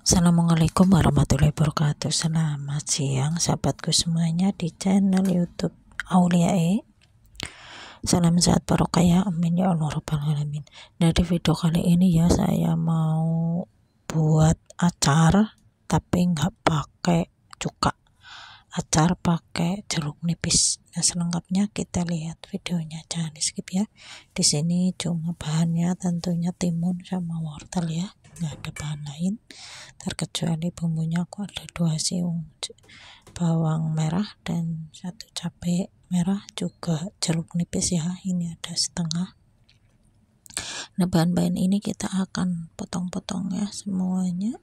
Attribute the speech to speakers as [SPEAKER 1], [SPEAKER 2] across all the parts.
[SPEAKER 1] Assalamualaikum warahmatullahi wabarakatuh Selamat siang sahabatku semuanya di channel youtube Aulia E Salam sehat barokah ya amin ya Allah Rabbal Alamin nah, Dari video kali ini ya saya mau buat acar tapi nggak pakai cuka acar pakai jeruk nipis nah selengkapnya kita lihat videonya jangan di skip ya di sini cuma bahannya tentunya timun sama wortel ya nggak ada bahan lain terkecuali bumbunya aku ada dua siung bawang merah dan satu cabai merah juga jeruk nipis ya ini ada setengah nah bahan-bahan ini kita akan potong-potong ya semuanya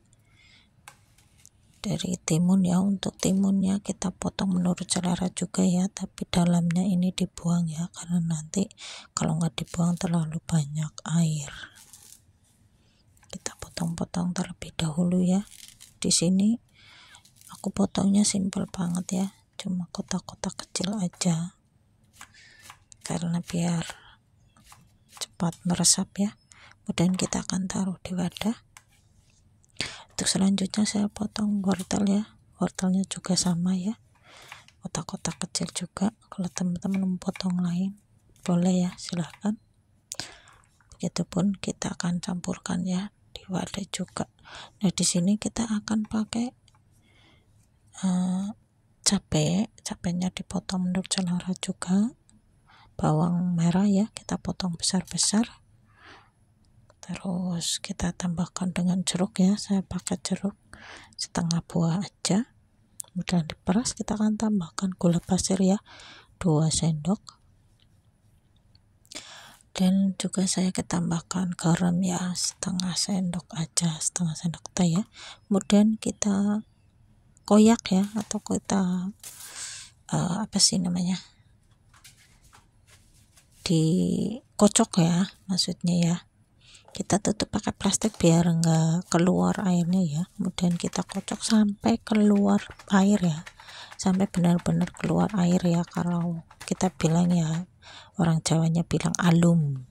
[SPEAKER 1] dari timun ya untuk timunnya kita potong menurut selera juga ya tapi dalamnya ini dibuang ya karena nanti kalau nggak dibuang terlalu banyak air potong terlebih dahulu ya di sini aku potongnya simpel banget ya cuma kotak-kotak kecil aja karena biar cepat meresap ya kemudian kita akan taruh di wadah untuk selanjutnya saya potong wortel ya wortelnya juga sama ya kotak-kotak kecil juga kalau teman-teman mau potong lain boleh ya silahkan begitupun kita akan campurkan ya ada juga nah di sini kita akan pakai uh, cabe, cabenya dipotong menurut selera juga bawang merah ya kita potong besar-besar terus kita tambahkan dengan jeruk ya saya pakai jeruk setengah buah aja kemudian diperas kita akan tambahkan gula pasir ya 2 sendok dan juga saya ketambahkan garam ya setengah sendok aja setengah sendok teh ya kemudian kita koyak ya atau kita uh, apa sih namanya dikocok ya maksudnya ya kita tutup pakai plastik biar enggak keluar airnya ya kemudian kita kocok sampai keluar air ya sampai benar-benar keluar air ya kalau kita bilang ya orang Jawanya bilang alum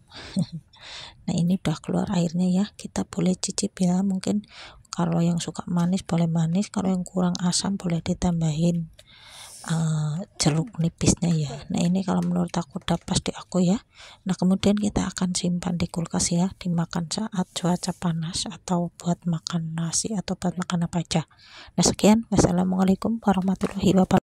[SPEAKER 1] nah ini udah keluar airnya ya kita boleh cicip ya mungkin kalau yang suka manis boleh manis kalau yang kurang asam boleh ditambahin uh, jeruk nipisnya ya nah ini kalau menurut aku udah pas di aku ya nah kemudian kita akan simpan di kulkas ya dimakan saat cuaca panas atau buat makan nasi atau buat makan apa aja nah sekian wassalamualaikum warahmatullahi wabarakatuh